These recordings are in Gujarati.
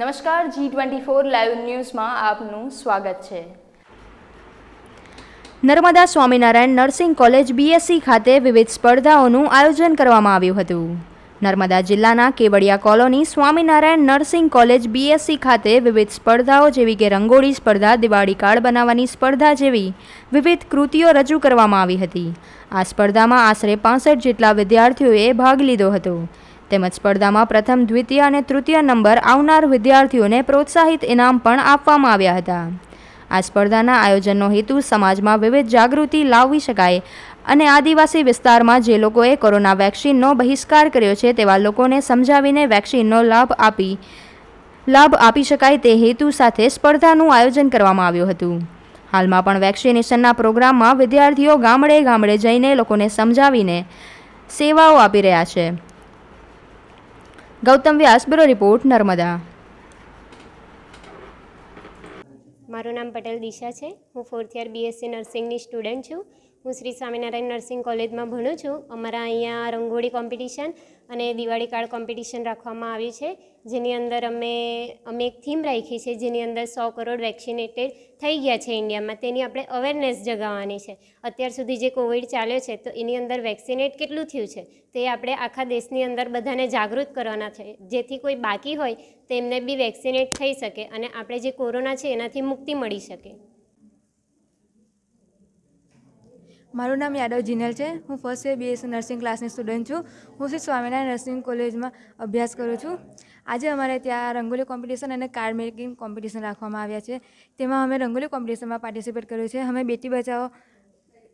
નમસ્કાર જી ટ્વેન્ટી ફોર લાઈવ ન્યૂઝમાં આપનું સ્વાગત છે Narmada Swaminarayan nursing college BSc ખાતે વિવિધ સ્પર્ધાઓનું આયોજન કરવામાં આવ્યું હતું નર્મદા જિલ્લાના Kevadia colony Swaminarayan nursing college BSc ખાતે વિવિધ સ્પર્ધાઓ જેવી કે રંગોળી સ્પર્ધા દિવાળી કાર્ડ બનાવવાની સ્પર્ધા જેવી વિવિધ કૃતિઓ રજૂ કરવામાં આવી હતી આ સ્પર્ધામાં આશરે પાસઠ જેટલા વિદ્યાર્થીઓએ ભાગ લીધો હતો તેમજ સ્પર્ધામાં પ્રથમ દ્વિતીય અને તૃતીય નંબર આવનાર વિદ્યાર્થીઓને પ્રોત્સાહિત ઇનામ પણ આપવામાં આવ્યા હતા આ સ્પર્ધાના આયોજનનો હેતુ સમાજમાં વિવિધ જાગૃતિ લાવી શકાય અને આદિવાસી વિસ્તારમાં જે લોકોએ કોરોના વેક્સિનનો બહિષ્કાર કર્યો છે તેવા લોકોને સમજાવીને વેક્સિનનો લાભ આપી લાભ આપી શકાય તે હેતુ સાથે સ્પર્ધાનું આયોજન કરવામાં આવ્યું હતું હાલમાં પણ વેક્સિનેશનના પ્રોગ્રામમાં વિદ્યાર્થીઓ ગામડે ગામડે જઈને લોકોને સમજાવીને સેવાઓ આપી રહ્યા છે ગૌતમ વ્યાસ બ્યુરો રિપોર્ટ નર્મદા મારું નામ પટેલ દિશા છે હું ફોર્થ યર બીએસસી નર્સિંગની સ્ટુડન્ટ છું હું શ્રી સ્વામિનારાયણ નર્સિંગ કોલેજમાં ભણું છું અમારા અહીંયા રંગોળી કોમ્પિટિશન અને દિવાળી કાર્ડ કોમ્પિટિશન રાખવામાં આવ્યું છે જેની અંદર અમે અમે એક થીમ રાખી છે જેની અંદર સો કરોડ વેક્સિનેટેડ થઈ ગયા છે ઇન્ડિયામાં તેની આપણે અવેરનેસ જગાવવાની છે અત્યાર સુધી જે કોવિડ ચાલ્યો છે તો એની અંદર વેક્સિનેટ કેટલું થયું છે તે આપણે આખા દેશની અંદર બધાને જાગૃત કરવાના છે જેથી કોઈ બાકી હોય તેમને બી વેક્સિનેટ થઈ શકે અને આપણે જે કોરોના છે એનાથી મુક્તિ મળી શકે મારું નામ યાદવ જીનલ છે હું ફર્સ્ટ યર બીએસસી નર્સિંગ ક્લાસની સ્ટુડન્ટ છું હું શ્રી સ્વામિનારાયણ નર્સિંગ કોલેજમાં અભ્યાસ કરું છું આજે અમારે ત્યાં રંગોલી કોમ્પિટિશન અને કાર્ડ મેકિંગ કોમ્પિટિશન રાખવામાં આવ્યા છે તેમાં અમે રંગોલી કોમ્પિટિશનમાં પાર્ટિસિપેટ કર્યું છે અમે બેટી બચાવો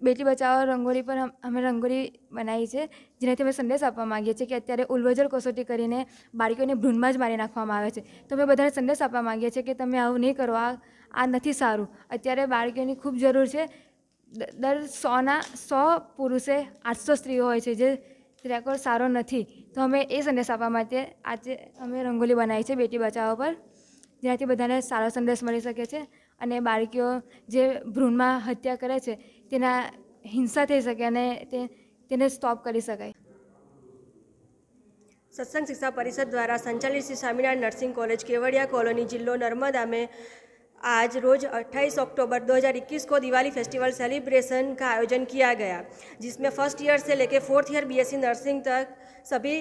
બેટી બચાવો રંગોળી પર અમે રંગોળી બનાવી છે જેનાથી અમે સંદેશ આપવા માગીએ છીએ કે અત્યારે ઉલ્વજલ કસોટી કરીને બાળકીઓને ભ્રૂણમાં જ મારી નાખવામાં આવે છે તો અમે બધાને સંદેશ આપવા માગીએ છીએ કે તમે આવું નહીં કરો આ નથી સારું અત્યારે બાળકીઓની ખૂબ જરૂર છે દર સોના સો પુરુષે આઠસો સ્ત્રીઓ હોય છે જે રેકોર્ડ સારો નથી તો અમે એ સંદેશ આપવા માટે આજે અમે રંગોલી બનાવી છે બેટી બચાવો પર જેનાથી બધાને સારો સંદેશ મળી શકે છે અને બાળકીઓ જે ભ્રૂણમાં હત્યા કરે છે તેના હિંસા થઈ શકે અને તે તેને સ્ટોપ કરી શકાય સત્સંગ શિક્ષા પરિષદ દ્વારા સંચાલિત Shri Swaminarayan nursing college Kevadia colony જિલ્લો નર્મદા મેં आज रोज 28 अक्टूबर 2021 को दिवाली फेस्टिवल सेलिब्रेशन का आयोजन किया गया जिसमें फर्स्ट ईयर से लेकर फोर्थ ईयर बीएससी नर्सिंग तक सभी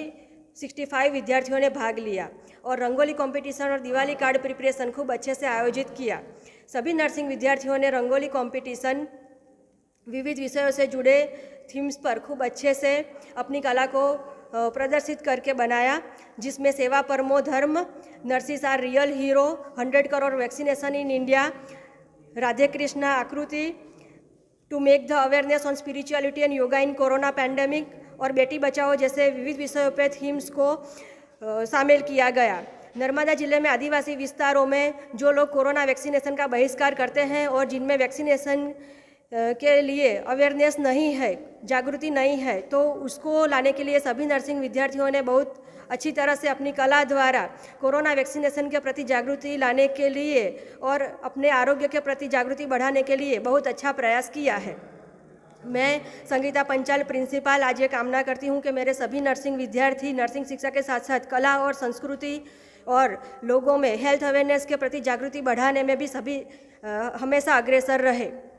65 विद्यार्थियों ने भाग लिया और रंगोली कंपटीशन और दिवाली कार्ड प्रिपरेशन खूब अच्छे से आयोजित किया सभी नर्सिंग विद्यार्थियों ने रंगोली कंपटीशन विविध विषयों से जुड़े थीम्स पर खूब अच्छे से अपनी कला को प्रदर्शित करके बनाया जिसमें सेवा परमो धर्म nurses are real hero hundred crore vaccination in India Radhe Krishna Aakriti to make the awareness on spirituality and yoga in corona pandemic और बेटी बचाओ जैसे विविध विषयों पर थीम्स को शामिल किया गया नर्मदा जिले में आदिवासी विस्तारों में जो लोग कोरोना वैक्सीनेशन का बहिष्कार करते हैं और जिनमें वैक्सीनेशन के लिए अवेयरनेस नहीं है जागृति नहीं है तो उसको लाने के लिए सभी नर्सिंग विद्यार्थियों ने बहुत अच्छी तरह से अपनी कला द्वारा कोरोना वैक्सीनेशन के प्रति जागृति लाने के लिए और अपने आरोग्य के प्रति जागृति बढ़ाने के लिए बहुत अच्छा प्रयास किया है मैं संगीता पंचाल प्रिंसिपल आज ये कामना करती हूँ कि मेरे सभी नर्सिंग विद्यार्थी नर्सिंग शिक्षा के साथ साथ कला और संस्कृति और लोगों में हेल्थ अवेयरनेस के प्रति जागृति बढ़ाने में भी सभी आ, हमेशा अग्रसर रहे